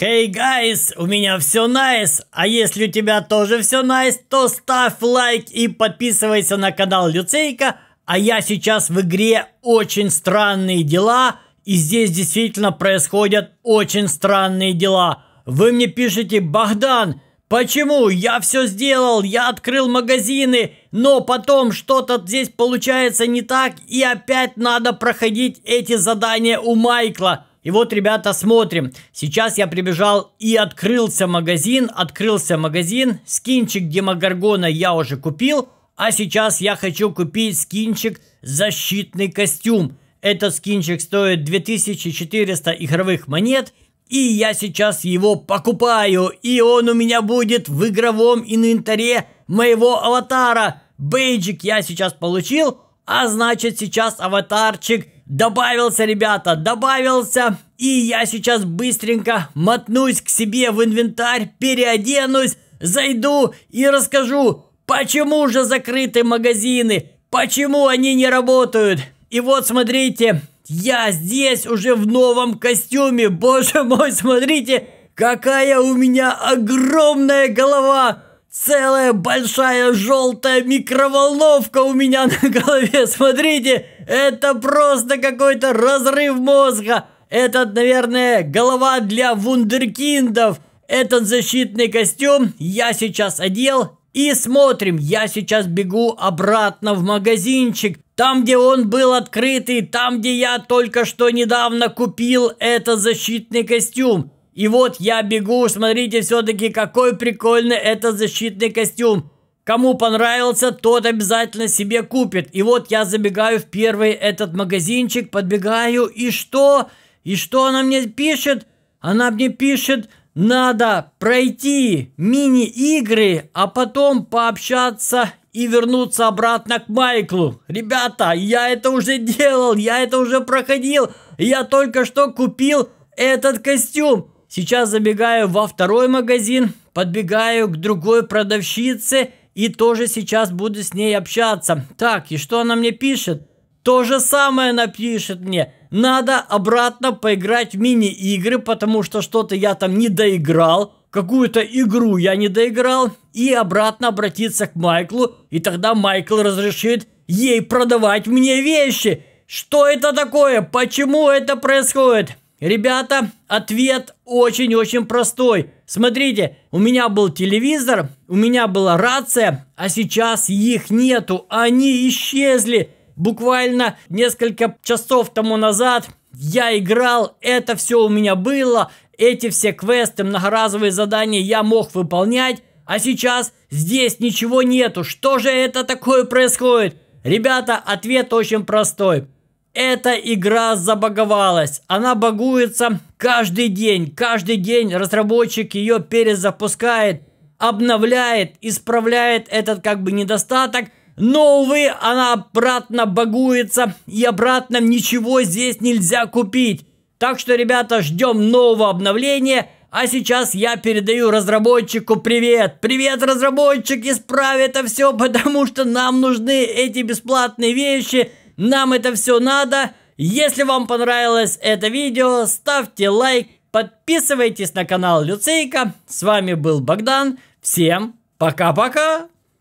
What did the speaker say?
hey guys, у меня все nice. а если у тебя тоже все nice, то ставь лайк и подписывайся на канал Люцейка, а я сейчас в игре «Очень странные дела», и здесь действительно происходят очень странные дела. Вы мне пишете «Богдан», Почему? Я все сделал, я открыл магазины, но потом что-то здесь получается не так, и опять надо проходить эти задания у Майкла. И вот, ребята, смотрим. Сейчас я прибежал и открылся магазин. Открылся магазин. Скинчик Демогоргона я уже купил. А сейчас я хочу купить скинчик «Защитный костюм». Этот скинчик стоит 2400 игровых монет. И я сейчас его покупаю. И он у меня будет в игровом инвентаре моего аватара. Бейджик я сейчас получил. А значит сейчас аватарчик добавился, ребята, добавился. И я сейчас быстренько мотнусь к себе в инвентарь, переоденусь, зайду и расскажу, почему же закрыты магазины, почему они не работают. И вот смотрите, я здесь уже в новом костюме. Боже мой, смотрите, какая у меня огромная голова. Целая большая желтая микроволновка у меня на голове. Смотрите, это просто какой-то разрыв мозга. Этот, наверное, голова для вундеркиндов. Этот защитный костюм я сейчас одел. И смотрим, я сейчас бегу обратно в магазинчик. Там, где он был открытый, там, где я только что недавно купил этот защитный костюм. И вот я бегу, смотрите, все-таки какой прикольный этот защитный костюм. Кому понравился, тот обязательно себе купит. И вот я забегаю в первый этот магазинчик, подбегаю, и что? И что она мне пишет? Она мне пишет, надо пройти мини-игры, а потом пообщаться и вернуться обратно к Майклу. Ребята, я это уже делал, я это уже проходил. Я только что купил этот костюм. Сейчас забегаю во второй магазин, подбегаю к другой продавщице и тоже сейчас буду с ней общаться. Так, и что она мне пишет? То же самое она пишет мне надо обратно поиграть в мини-игры, потому что что-то я там не доиграл, какую-то игру я не доиграл, и обратно обратиться к Майклу, и тогда Майкл разрешит ей продавать мне вещи. Что это такое? Почему это происходит? Ребята, ответ очень-очень простой. Смотрите, у меня был телевизор, у меня была рация, а сейчас их нету, они исчезли буквально несколько часов тому назад я играл, это все у меня было, эти все квесты, многоразовые задания я мог выполнять, а сейчас здесь ничего нету. Что же это такое происходит? Ребята, ответ очень простой. Эта игра забаговалась. Она багуется каждый день. Каждый день разработчик ее перезапускает, обновляет, исправляет этот как бы недостаток. Но, увы, она обратно багуется, и обратно ничего здесь нельзя купить. Так что, ребята, ждем нового обновления. А сейчас я передаю разработчику привет. Привет, разработчик, исправь это все, потому что нам нужны эти бесплатные вещи. Нам это все надо. Если вам понравилось это видео, ставьте лайк, подписывайтесь на канал Люцейка. С вами был Богдан. Всем пока-пока!